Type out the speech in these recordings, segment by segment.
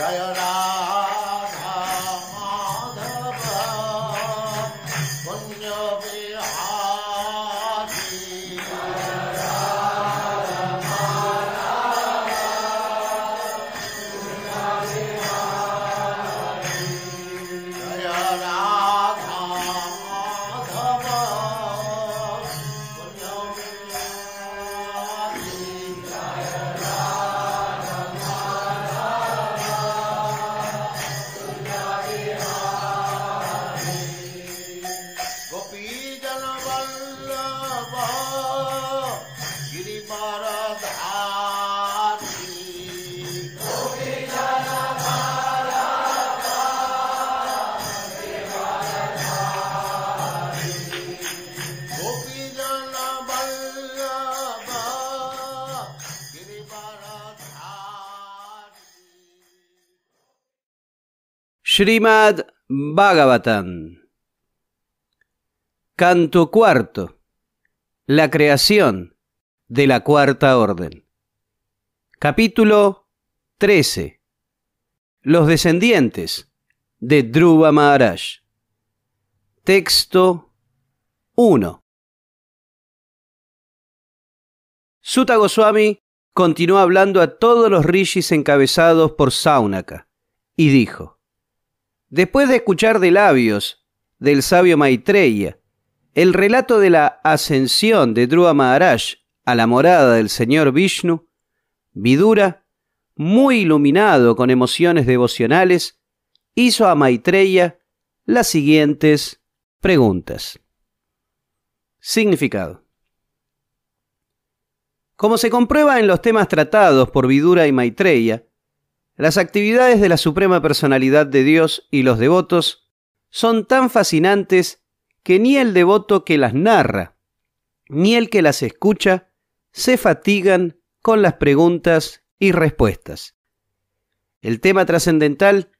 Jaya Ram. Srimad Bhagavatam. Canto cuarto. La creación de la cuarta orden. Capítulo XIII Los descendientes de Dhruva Maharaj. Texto 1. Sutta Goswami continuó hablando a todos los rishis encabezados por Saunaka y dijo: Después de escuchar de labios del sabio Maitreya el relato de la ascensión de Dhruva Maharaj a la morada del señor Vishnu, Vidura, muy iluminado con emociones devocionales, hizo a Maitreya las siguientes preguntas. Significado. Como se comprueba en los temas tratados por Vidura y Maitreya, las actividades de la Suprema Personalidad de Dios y los devotos son tan fascinantes que ni el devoto que las narra, ni el que las escucha, se fatigan con las preguntas y respuestas. El tema trascendental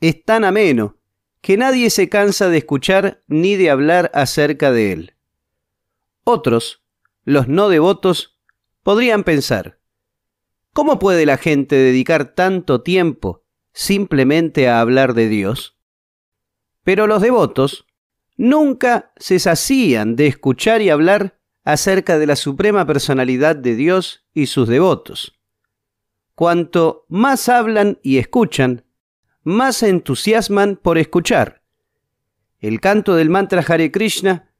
es tan ameno que nadie se cansa de escuchar ni de hablar acerca de él. Otros, los no devotos, podrían pensar, ¿Cómo puede la gente dedicar tanto tiempo simplemente a hablar de Dios? Pero los devotos nunca se sacían de escuchar y hablar acerca de la suprema personalidad de Dios y sus devotos. Cuanto más hablan y escuchan, más se entusiasman por escuchar. El canto del mantra Hare Krishna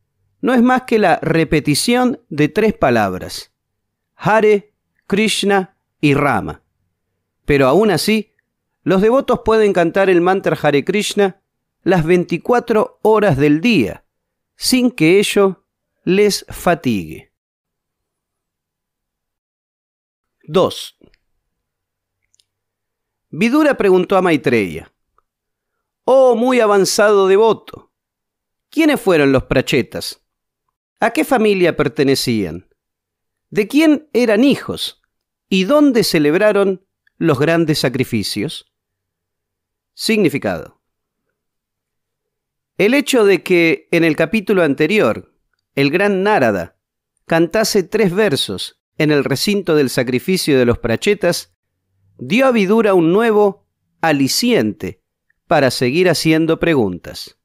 no es más que la repetición de tres palabras. Hare, Krishna, y Rama. Pero aún así, los devotos pueden cantar el mantra Hare Krishna las 24 horas del día, sin que ello les fatigue. 2. Vidura preguntó a Maitreya, Oh muy avanzado devoto, ¿quiénes fueron los prachetas? ¿A qué familia pertenecían? ¿De quién eran hijos? y dónde celebraron los grandes sacrificios. Significado. El hecho de que en el capítulo anterior el gran Nárada cantase tres versos en el recinto del sacrificio de los prachetas dio a Vidura un nuevo aliciente para seguir haciendo preguntas.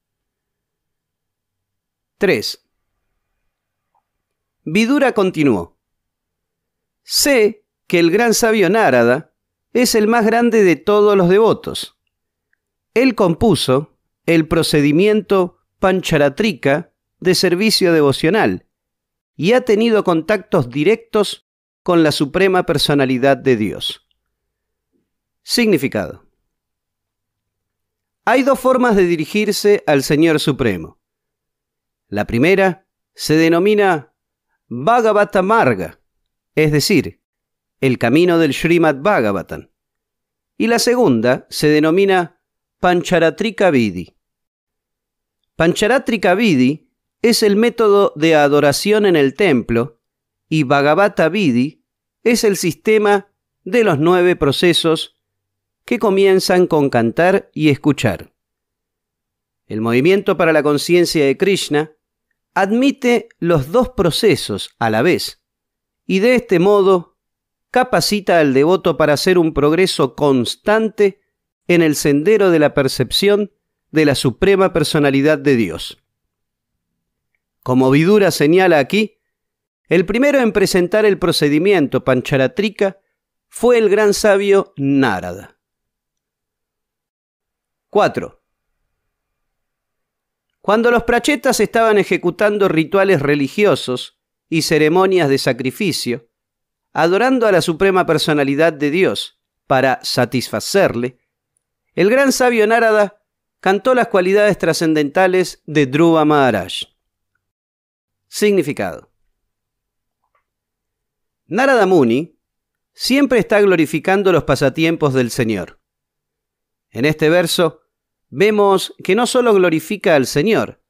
3. Vidura continuó. Sé que el gran sabio Nárada es el más grande de todos los devotos. Él compuso el procedimiento pancharatrika de servicio devocional y ha tenido contactos directos con la Suprema Personalidad de Dios. Significado. Hay dos formas de dirigirse al Señor Supremo. La primera se denomina Bhagavatamarga, es decir, el camino del Srimad Bhagavatam, y la segunda se denomina Pancharatrika Vidi. Pancharatrika Vidi es el método de adoración en el templo y Bhagavata Vidi es el sistema de los nueve procesos que comienzan con cantar y escuchar. El movimiento para la conciencia de Krishna admite los dos procesos a la vez y de este modo capacita al devoto para hacer un progreso constante en el sendero de la percepción de la suprema personalidad de Dios. Como Vidura señala aquí, el primero en presentar el procedimiento pancharatrica fue el gran sabio Narada. 4. Cuando los prachetas estaban ejecutando rituales religiosos y ceremonias de sacrificio, adorando a la Suprema Personalidad de Dios para satisfacerle, el gran sabio Narada cantó las cualidades trascendentales de Dhruva Maharaj. Significado. Narada Muni siempre está glorificando los pasatiempos del Señor. En este verso vemos que no solo glorifica al Señor,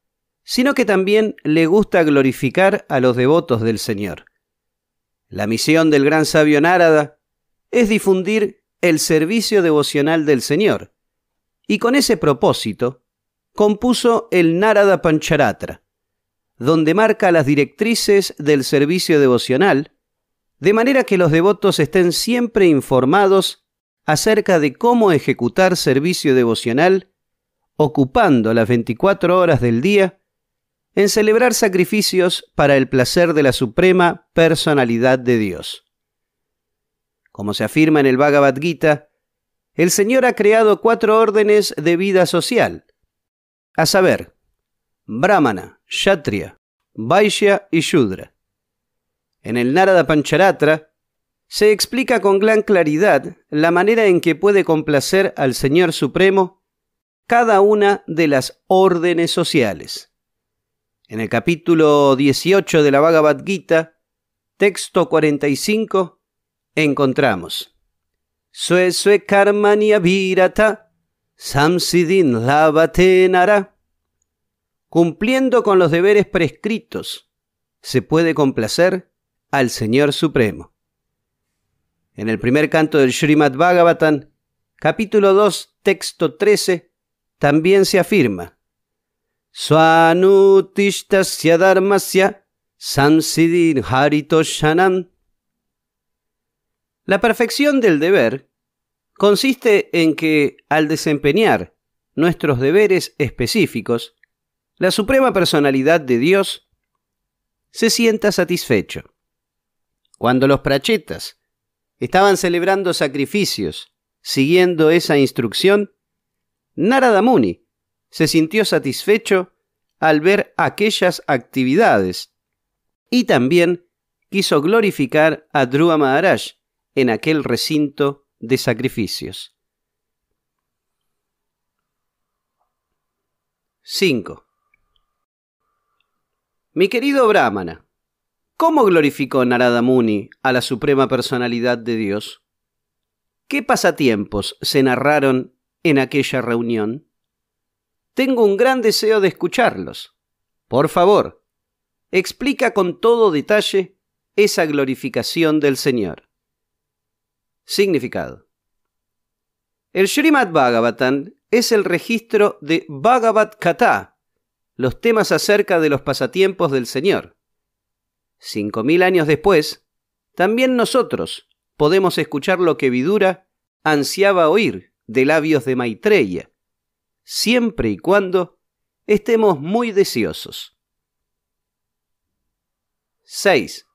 sino que también le gusta glorificar a los devotos del Señor. La misión del gran sabio Narada es difundir el servicio devocional del Señor, y con ese propósito compuso el Narada Pancharatra, donde marca las directrices del servicio devocional, de manera que los devotos estén siempre informados acerca de cómo ejecutar servicio devocional, ocupando las 24 horas del día en celebrar sacrificios para el placer de la suprema personalidad de Dios. Como se afirma en el Bhagavad Gita, el Señor ha creado cuatro órdenes de vida social, a saber, Brahmana, Kshatriya, Vaishya y Shudra. En el Narada Pancharatra se explica con gran claridad la manera en que puede complacer al Señor Supremo cada una de las órdenes sociales. En el capítulo 18 de la Bhagavad Gita, texto 45, encontramos Sue sue karmani avirata, samsidin lavatenara. Cumpliendo con los deberes prescritos, se puede complacer al Señor Supremo. En el primer canto del Srimad Bhagavatam, capítulo 2, texto 13, también se afirma dharmasya sansidin La perfección del deber consiste en que, al desempeñar nuestros deberes específicos, la Suprema Personalidad de Dios se sienta satisfecho. Cuando los prachetas estaban celebrando sacrificios siguiendo esa instrucción, Narada Muni se sintió satisfecho al ver aquellas actividades y también quiso glorificar a Drua Maharaj en aquel recinto de sacrificios. 5. Mi querido Brahmana, ¿cómo glorificó Narada Muni a la Suprema Personalidad de Dios? ¿Qué pasatiempos se narraron en aquella reunión? Tengo un gran deseo de escucharlos. Por favor, explica con todo detalle esa glorificación del Señor. Significado. El Srimad Bhagavatam es el registro de Bhagavad Katha, los temas acerca de los pasatiempos del Señor. Cinco mil años después, también nosotros podemos escuchar lo que Vidura ansiaba oír de labios de Maitreya siempre y cuando estemos muy deseosos. 6.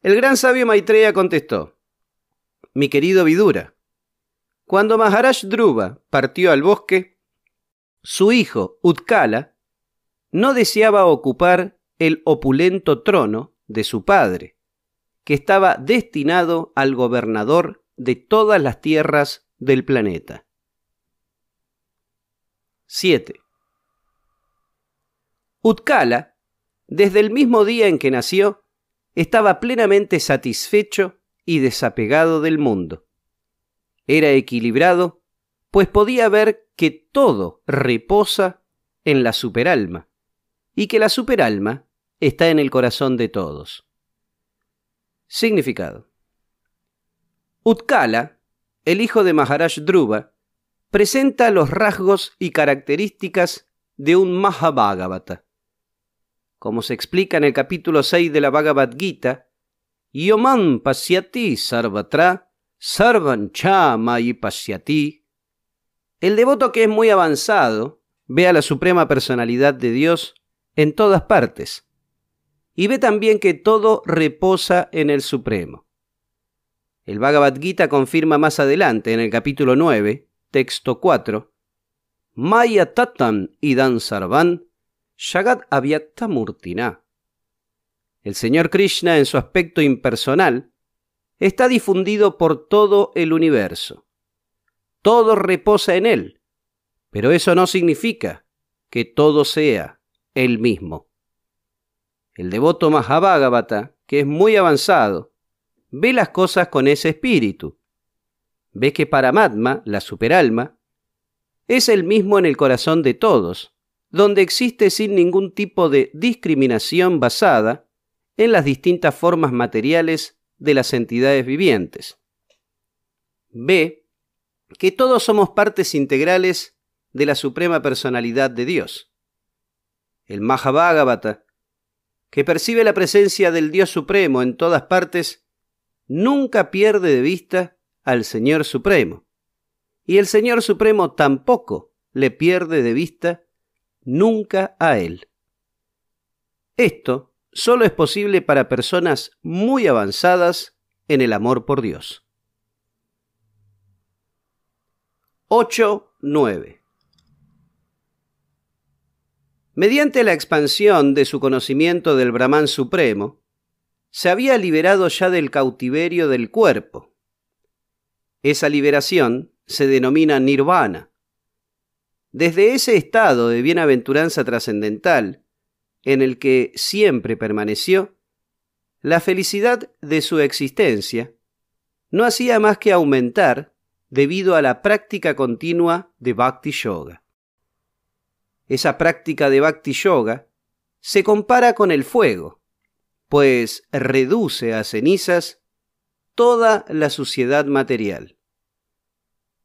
El gran sabio Maitreya contestó, Mi querido Vidura, cuando Maharaj Druva partió al bosque, su hijo Utkala no deseaba ocupar el opulento trono de su padre, que estaba destinado al gobernador de todas las tierras del planeta. 7. Utkala, desde el mismo día en que nació, estaba plenamente satisfecho y desapegado del mundo. Era equilibrado, pues podía ver que todo reposa en la superalma y que la superalma está en el corazón de todos. Significado. Utkala, el hijo de Maharaj Druva, presenta los rasgos y características de un Mahabhagavata. Como se explica en el capítulo 6 de la Bhagavad Gita, Yoman pasyati sarvatra, chama y pasyati. El devoto que es muy avanzado ve a la Suprema Personalidad de Dios en todas partes y ve también que todo reposa en el Supremo. El Bhagavad Gita confirma más adelante, en el capítulo 9, texto 4, Maya Tatan Idan Sarvan, Shagat Murtina. El señor Krishna en su aspecto impersonal está difundido por todo el universo. Todo reposa en él, pero eso no significa que todo sea él mismo. El devoto Mahabhagavata, que es muy avanzado, ve las cosas con ese espíritu ve que Paramatma, la superalma, es el mismo en el corazón de todos, donde existe sin ningún tipo de discriminación basada en las distintas formas materiales de las entidades vivientes. Ve Que todos somos partes integrales de la Suprema Personalidad de Dios. El Mahabhagavata, que percibe la presencia del Dios Supremo en todas partes, nunca pierde de vista al Señor Supremo. Y el Señor Supremo tampoco le pierde de vista nunca a Él. Esto solo es posible para personas muy avanzadas en el amor por Dios. 8.9 Mediante la expansión de su conocimiento del Brahman Supremo, se había liberado ya del cautiverio del cuerpo esa liberación se denomina nirvana. Desde ese estado de bienaventuranza trascendental, en el que siempre permaneció, la felicidad de su existencia no hacía más que aumentar debido a la práctica continua de Bhakti Yoga. Esa práctica de Bhakti Yoga se compara con el fuego, pues reduce a cenizas toda la suciedad material.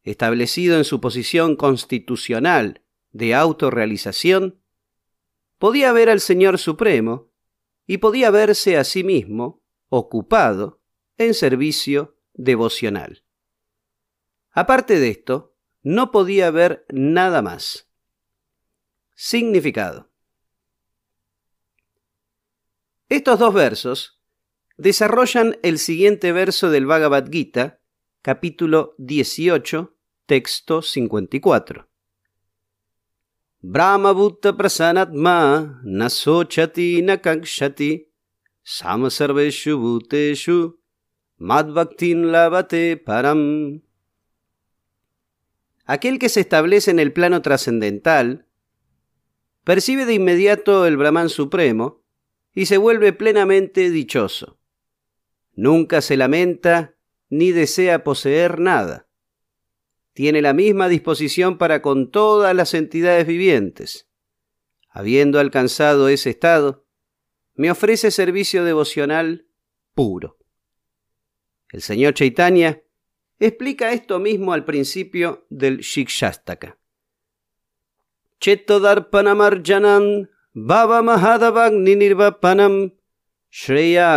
Establecido en su posición constitucional de autorrealización, podía ver al Señor Supremo y podía verse a sí mismo ocupado en servicio devocional. Aparte de esto, no podía ver nada más. Significado. Estos dos versos desarrollan el siguiente verso del Bhagavad Gita, capítulo 18, texto 54. Brahma prasanatma na sochati na samasarveshu bhuteshu labate param. Aquel que se establece en el plano trascendental percibe de inmediato el Brahman supremo y se vuelve plenamente dichoso. Nunca se lamenta ni desea poseer nada. Tiene la misma disposición para con todas las entidades vivientes. Habiendo alcanzado ese estado, me ofrece servicio devocional puro. El señor Chaitanya explica esto mismo al principio del Shikshastaka. Chetodarpanamarjanam Baba el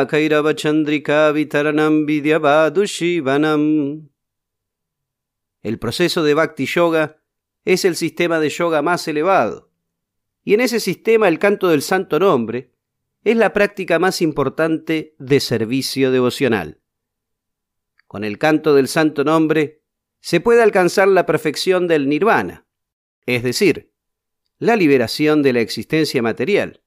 proceso de Bhakti Yoga es el sistema de yoga más elevado, y en ese sistema el canto del santo nombre es la práctica más importante de servicio devocional. Con el canto del santo nombre se puede alcanzar la perfección del nirvana, es decir, la liberación de la existencia material.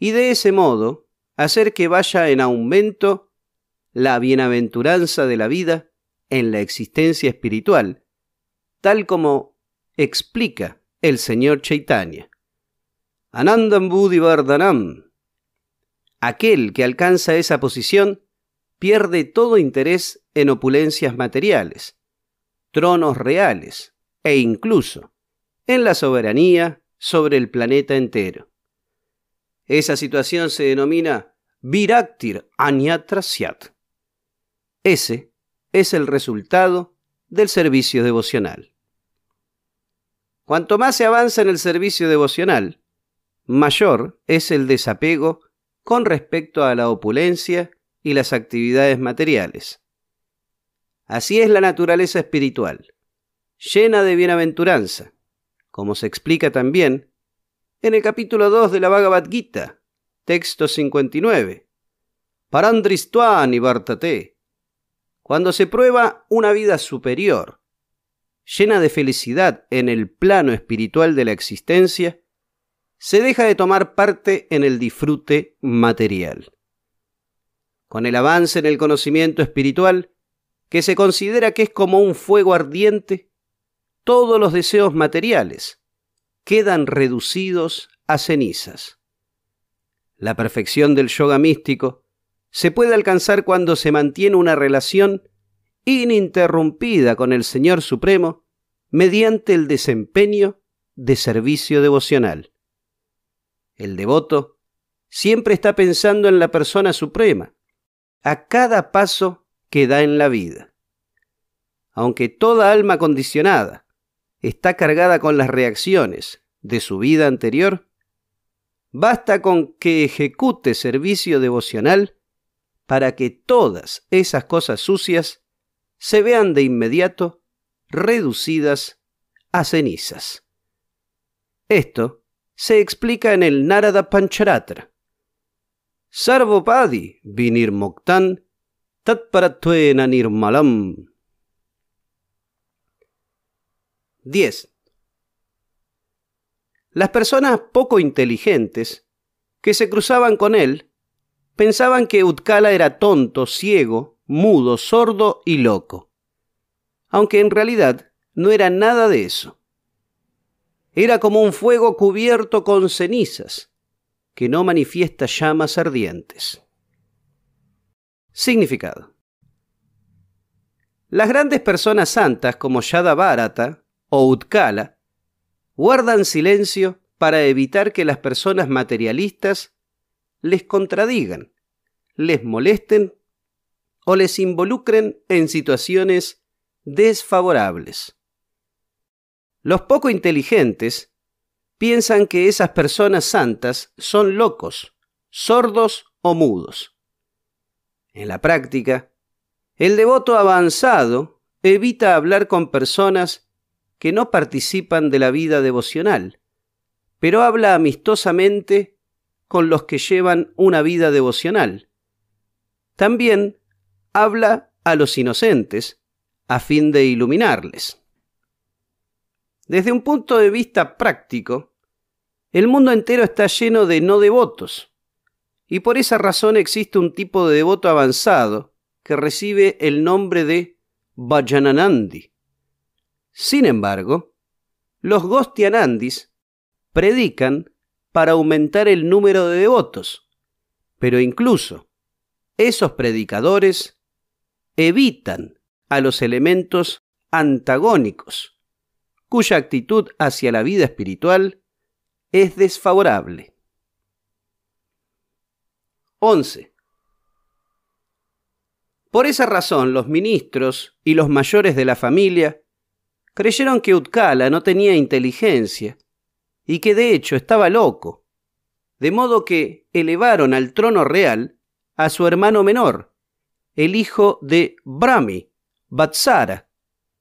Y de ese modo, hacer que vaya en aumento la bienaventuranza de la vida en la existencia espiritual, tal como explica el señor Chaitanya. Anandam Budi Aquel que alcanza esa posición pierde todo interés en opulencias materiales, tronos reales e incluso en la soberanía sobre el planeta entero. Esa situación se denomina viráctir anyatrasyat. Ese es el resultado del servicio devocional. Cuanto más se avanza en el servicio devocional, mayor es el desapego con respecto a la opulencia y las actividades materiales. Así es la naturaleza espiritual, llena de bienaventuranza, como se explica también en el capítulo 2 de la Bhagavad Gita, texto 59. Parandristuan y Bartate. Cuando se prueba una vida superior, llena de felicidad en el plano espiritual de la existencia, se deja de tomar parte en el disfrute material. Con el avance en el conocimiento espiritual, que se considera que es como un fuego ardiente, todos los deseos materiales, quedan reducidos a cenizas. La perfección del yoga místico se puede alcanzar cuando se mantiene una relación ininterrumpida con el Señor Supremo mediante el desempeño de servicio devocional. El devoto siempre está pensando en la persona suprema, a cada paso que da en la vida. Aunque toda alma condicionada está cargada con las reacciones de su vida anterior, basta con que ejecute servicio devocional para que todas esas cosas sucias se vean de inmediato reducidas a cenizas. Esto se explica en el Narada Pancharatra. Sarvopadi vinirmoktan tatparatwena malam. 10. Las personas poco inteligentes que se cruzaban con él pensaban que Utkala era tonto, ciego, mudo, sordo y loco, aunque en realidad no era nada de eso. Era como un fuego cubierto con cenizas que no manifiesta llamas ardientes. Significado. Las grandes personas santas como Yadavárata, o Utkala, guardan silencio para evitar que las personas materialistas les contradigan, les molesten o les involucren en situaciones desfavorables. Los poco inteligentes piensan que esas personas santas son locos, sordos o mudos. En la práctica, el devoto avanzado evita hablar con personas que no participan de la vida devocional, pero habla amistosamente con los que llevan una vida devocional. También habla a los inocentes, a fin de iluminarles. Desde un punto de vista práctico, el mundo entero está lleno de no devotos, y por esa razón existe un tipo de devoto avanzado que recibe el nombre de Vajananandi sin embargo, los Gostianandis predican para aumentar el número de devotos, pero incluso esos predicadores evitan a los elementos antagónicos, cuya actitud hacia la vida espiritual es desfavorable. 11. Por esa razón, los ministros y los mayores de la familia creyeron que Utkala no tenía inteligencia y que de hecho estaba loco, de modo que elevaron al trono real a su hermano menor, el hijo de Brahmi, Batsara,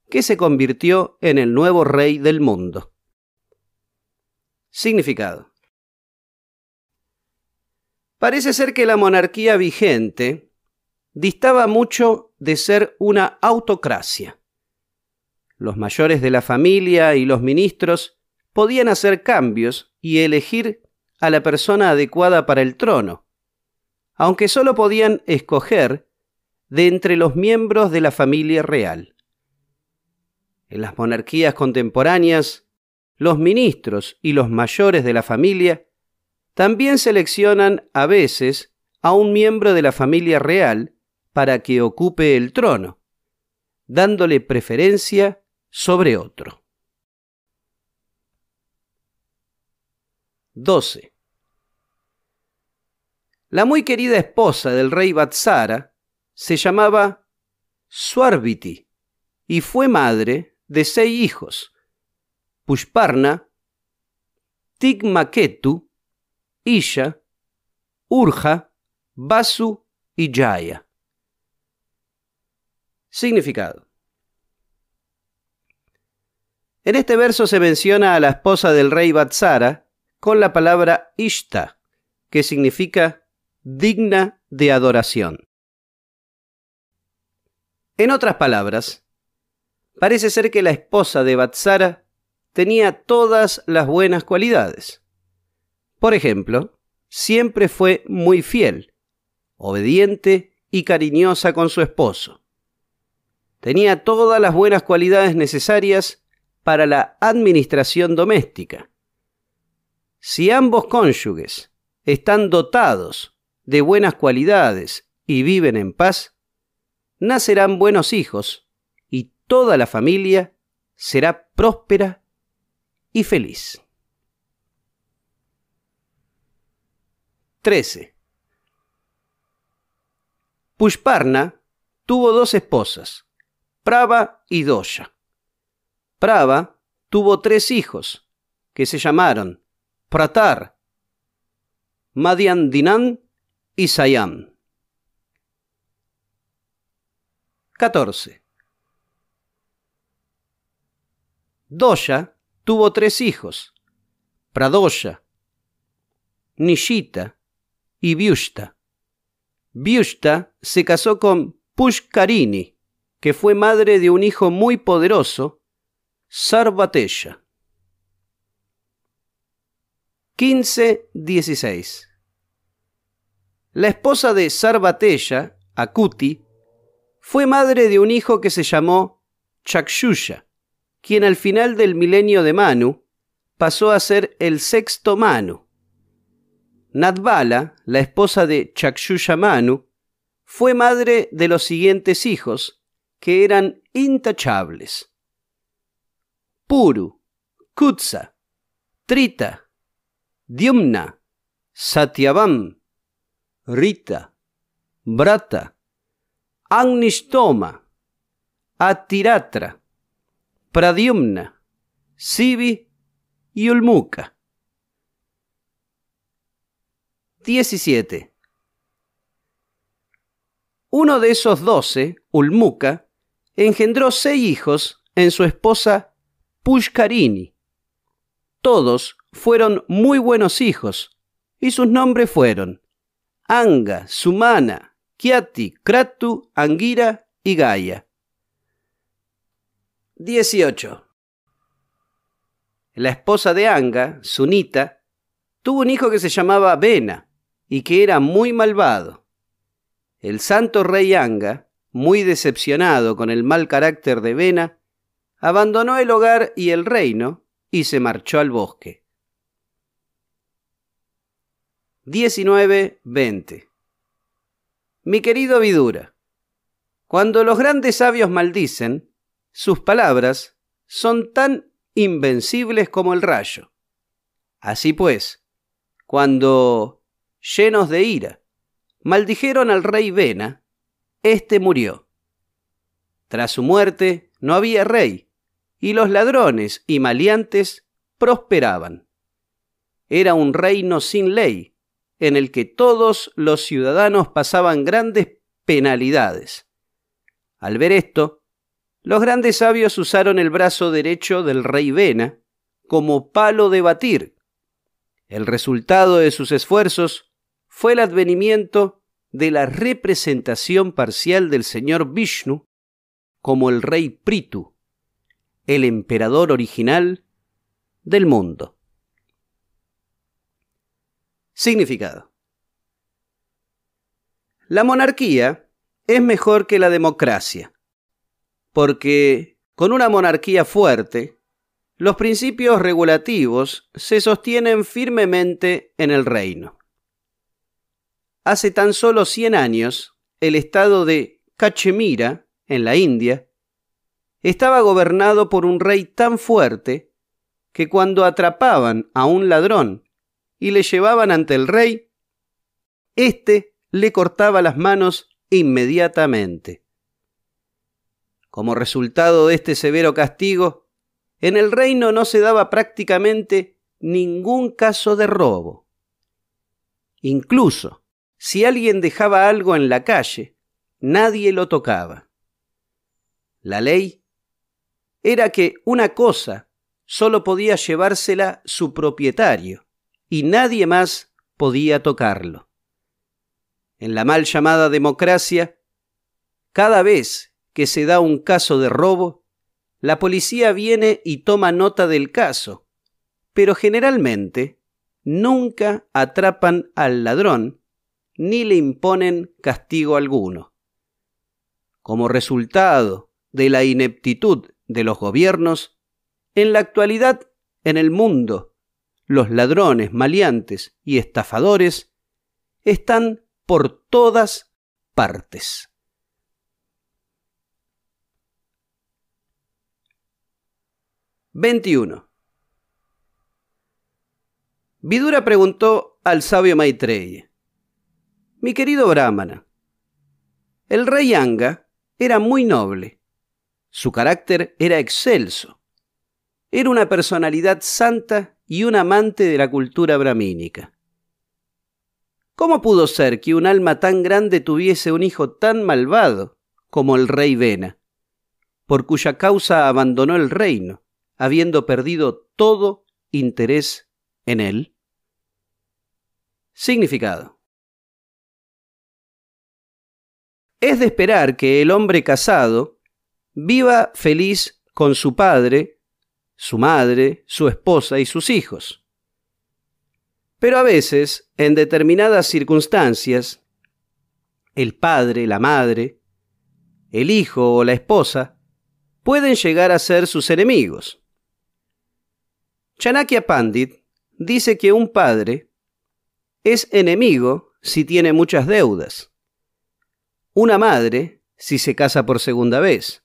que se convirtió en el nuevo rey del mundo. Significado. Parece ser que la monarquía vigente distaba mucho de ser una autocracia los mayores de la familia y los ministros podían hacer cambios y elegir a la persona adecuada para el trono, aunque solo podían escoger de entre los miembros de la familia real. En las monarquías contemporáneas, los ministros y los mayores de la familia también seleccionan a veces a un miembro de la familia real para que ocupe el trono, dándole preferencia sobre otro. 12. La muy querida esposa del rey Batsara se llamaba Suarbiti y fue madre de seis hijos: Pushparna, Tigmaketu, Isha, Urja, Basu y Jaya. Significado: en este verso se menciona a la esposa del rey Batsara con la palabra Ishta, que significa digna de adoración. En otras palabras, parece ser que la esposa de Batsara tenía todas las buenas cualidades. Por ejemplo, siempre fue muy fiel, obediente y cariñosa con su esposo. Tenía todas las buenas cualidades necesarias para la administración doméstica. Si ambos cónyuges están dotados de buenas cualidades y viven en paz, nacerán buenos hijos y toda la familia será próspera y feliz. 13. Pushparna tuvo dos esposas, Prava y Doya. Prava tuvo tres hijos, que se llamaron Pratar, Madiandinan y Sayam. 14. Doya tuvo tres hijos, Pradoya, Nishita y Vyushta. Vyushta se casó con Pushkarini, que fue madre de un hijo muy poderoso 15-16 La esposa de Sarvatesha, Akuti, fue madre de un hijo que se llamó Chakshusha, quien al final del milenio de Manu pasó a ser el sexto Manu. Nadvala, la esposa de Chakshusha Manu, fue madre de los siguientes hijos, que eran intachables. Puru, Kutsa, Trita, diumna Satyavam, Rita, Brata, Agnishtoma, Atiratra, Pradiumna, Sivi y Ulmuka. 17. Uno de esos doce, Ulmuka, engendró seis hijos en su esposa Pushkarini. Todos fueron muy buenos hijos, y sus nombres fueron Anga, Sumana, Kiati, Kratu, Angira y Gaia. 18. La esposa de Anga, Sunita, tuvo un hijo que se llamaba Vena y que era muy malvado. El santo rey Anga, muy decepcionado con el mal carácter de Vena, abandonó el hogar y el reino y se marchó al bosque. 19.20 Mi querido Vidura, cuando los grandes sabios maldicen, sus palabras son tan invencibles como el rayo. Así pues, cuando, llenos de ira, maldijeron al rey Vena, éste murió. Tras su muerte no había rey, y los ladrones y maleantes prosperaban. Era un reino sin ley, en el que todos los ciudadanos pasaban grandes penalidades. Al ver esto, los grandes sabios usaron el brazo derecho del rey Vena como palo de batir. El resultado de sus esfuerzos fue el advenimiento de la representación parcial del señor Vishnu como el rey Pritu, el emperador original del mundo. Significado. La monarquía es mejor que la democracia, porque con una monarquía fuerte, los principios regulativos se sostienen firmemente en el reino. Hace tan solo 100 años, el estado de Cachemira, en la India, estaba gobernado por un rey tan fuerte que cuando atrapaban a un ladrón y le llevaban ante el rey, éste le cortaba las manos inmediatamente. Como resultado de este severo castigo, en el reino no se daba prácticamente ningún caso de robo. Incluso si alguien dejaba algo en la calle, nadie lo tocaba. La ley era que una cosa solo podía llevársela su propietario y nadie más podía tocarlo. En la mal llamada democracia, cada vez que se da un caso de robo, la policía viene y toma nota del caso, pero generalmente nunca atrapan al ladrón ni le imponen castigo alguno. Como resultado de la ineptitud de los gobiernos, en la actualidad en el mundo los ladrones, maleantes y estafadores están por todas partes. 21 Vidura preguntó al sabio Maitreya, mi querido Brahmana, el rey Anga era muy noble su carácter era excelso. Era una personalidad santa y un amante de la cultura bramínica. ¿Cómo pudo ser que un alma tan grande tuviese un hijo tan malvado como el rey Vena, por cuya causa abandonó el reino, habiendo perdido todo interés en él? Significado. Es de esperar que el hombre casado viva feliz con su padre, su madre, su esposa y sus hijos. Pero a veces, en determinadas circunstancias, el padre, la madre, el hijo o la esposa pueden llegar a ser sus enemigos. Chanakya Pandit dice que un padre es enemigo si tiene muchas deudas, una madre si se casa por segunda vez,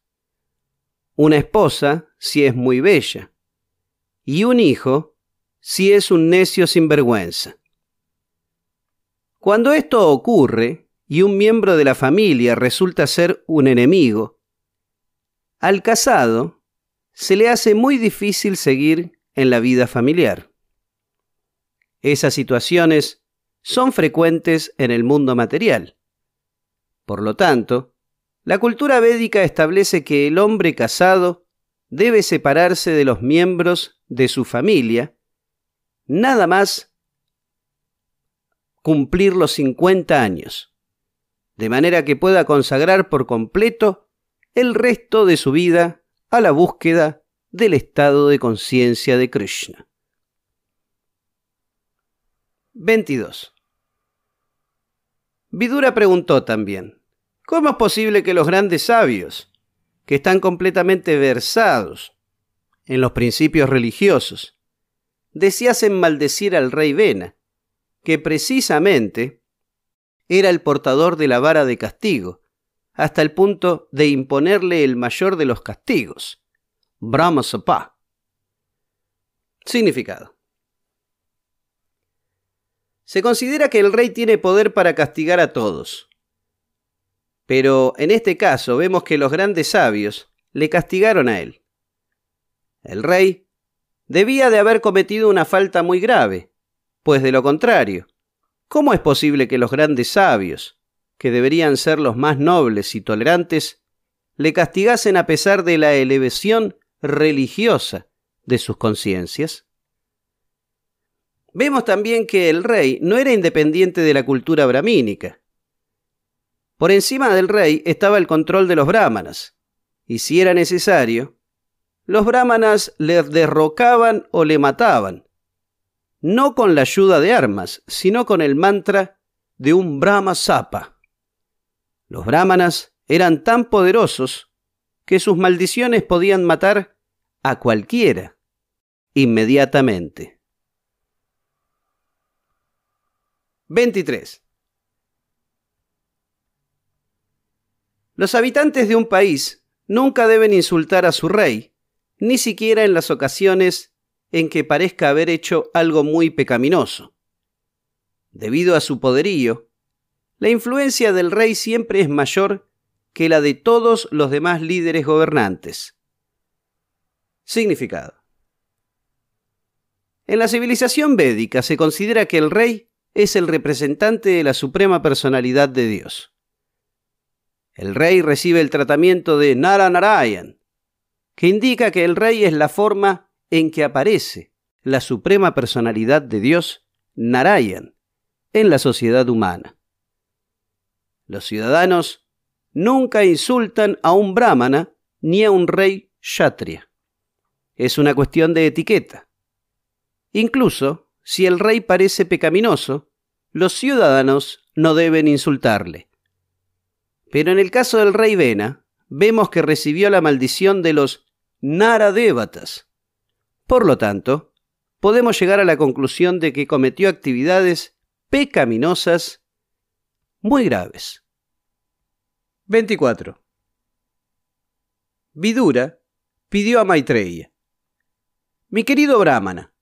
una esposa si es muy bella, y un hijo si es un necio sin vergüenza. Cuando esto ocurre y un miembro de la familia resulta ser un enemigo, al casado se le hace muy difícil seguir en la vida familiar. Esas situaciones son frecuentes en el mundo material. Por lo tanto, la cultura védica establece que el hombre casado debe separarse de los miembros de su familia, nada más cumplir los 50 años, de manera que pueda consagrar por completo el resto de su vida a la búsqueda del estado de conciencia de Krishna. 22. Vidura preguntó también, ¿Cómo es posible que los grandes sabios, que están completamente versados en los principios religiosos, deseasen maldecir al rey Vena, que precisamente era el portador de la vara de castigo, hasta el punto de imponerle el mayor de los castigos, Brahma Significado. Se considera que el rey tiene poder para castigar a todos, pero en este caso vemos que los grandes sabios le castigaron a él. El rey debía de haber cometido una falta muy grave, pues de lo contrario, ¿cómo es posible que los grandes sabios, que deberían ser los más nobles y tolerantes, le castigasen a pesar de la elevación religiosa de sus conciencias? Vemos también que el rey no era independiente de la cultura bramínica, por encima del rey estaba el control de los brahmanas, y si era necesario, los brahmanas le derrocaban o le mataban, no con la ayuda de armas, sino con el mantra de un Brahma Sapa. Los brahmanas eran tan poderosos que sus maldiciones podían matar a cualquiera inmediatamente. 23. Los habitantes de un país nunca deben insultar a su rey, ni siquiera en las ocasiones en que parezca haber hecho algo muy pecaminoso. Debido a su poderío, la influencia del rey siempre es mayor que la de todos los demás líderes gobernantes. Significado. En la civilización védica se considera que el rey es el representante de la suprema personalidad de Dios. El rey recibe el tratamiento de Nara-Narayan, que indica que el rey es la forma en que aparece la suprema personalidad de Dios, Narayan, en la sociedad humana. Los ciudadanos nunca insultan a un brahmana ni a un rey kshatriya. Es una cuestión de etiqueta. Incluso si el rey parece pecaminoso, los ciudadanos no deben insultarle, pero en el caso del rey Vena, vemos que recibió la maldición de los Naradevatas. Por lo tanto, podemos llegar a la conclusión de que cometió actividades pecaminosas muy graves. 24. Vidura pidió a Maitreya, mi querido Brahmana,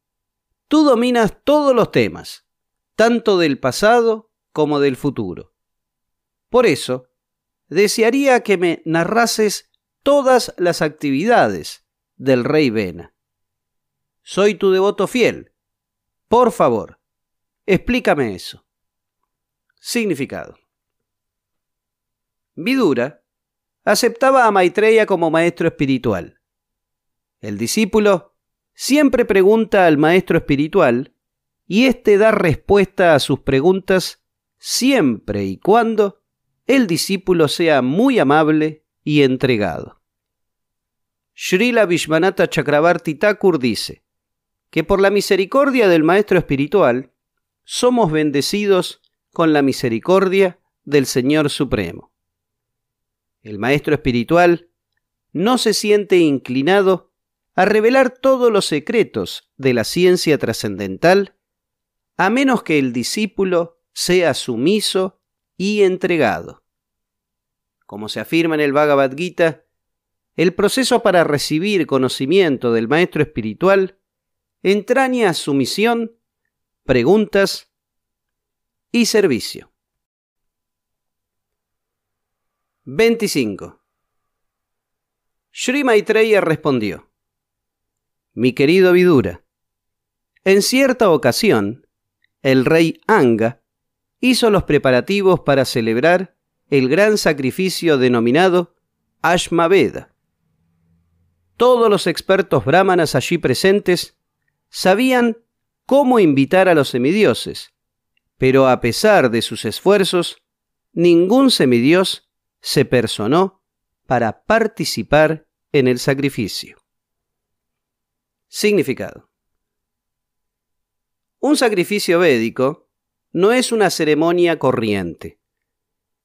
tú dominas todos los temas, tanto del pasado como del futuro. Por eso, desearía que me narrases todas las actividades del rey Vena. Soy tu devoto fiel. Por favor, explícame eso. Significado. Vidura aceptaba a Maitreya como maestro espiritual. El discípulo siempre pregunta al maestro espiritual y éste da respuesta a sus preguntas siempre y cuando el discípulo sea muy amable y entregado. Srila Vishwanatha Chakrabarti Thakur dice que por la misericordia del Maestro Espiritual somos bendecidos con la misericordia del Señor Supremo. El Maestro Espiritual no se siente inclinado a revelar todos los secretos de la ciencia trascendental, a menos que el discípulo sea sumiso y entregado. Como se afirma en el Bhagavad Gita, el proceso para recibir conocimiento del maestro espiritual entraña sumisión, preguntas y servicio. 25. Sri Maitreya respondió: Mi querido Vidura, en cierta ocasión, el rey Anga hizo los preparativos para celebrar el gran sacrificio denominado Ashmaveda. Todos los expertos brahmanas allí presentes sabían cómo invitar a los semidioses, pero a pesar de sus esfuerzos, ningún semidios se personó para participar en el sacrificio. Significado. Un sacrificio védico no es una ceremonia corriente.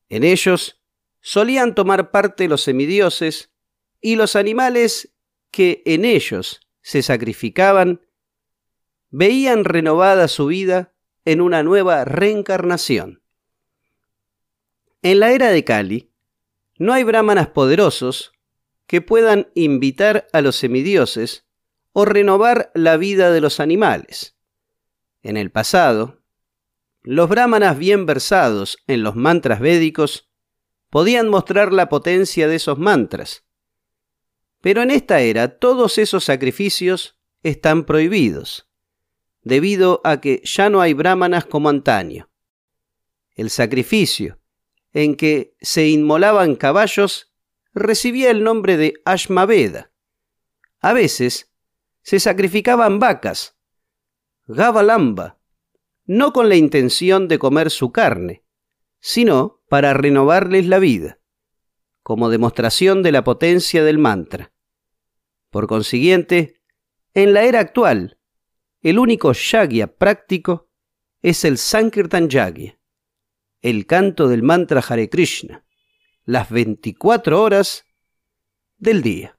En ellos solían tomar parte los semidioses y los animales que en ellos se sacrificaban veían renovada su vida en una nueva reencarnación. En la era de Kali, no hay brahmanas poderosos que puedan invitar a los semidioses o renovar la vida de los animales. En el pasado, los brahmanas bien versados en los mantras védicos podían mostrar la potencia de esos mantras. Pero en esta era todos esos sacrificios están prohibidos, debido a que ya no hay brahmanas como antaño. El sacrificio en que se inmolaban caballos recibía el nombre de Ashmaveda. A veces se sacrificaban vacas, Gavalamba, no con la intención de comer su carne, sino para renovarles la vida, como demostración de la potencia del mantra. Por consiguiente, en la era actual, el único yagya práctico es el Sankirtan Yagya, el canto del mantra Hare Krishna, las 24 horas del día.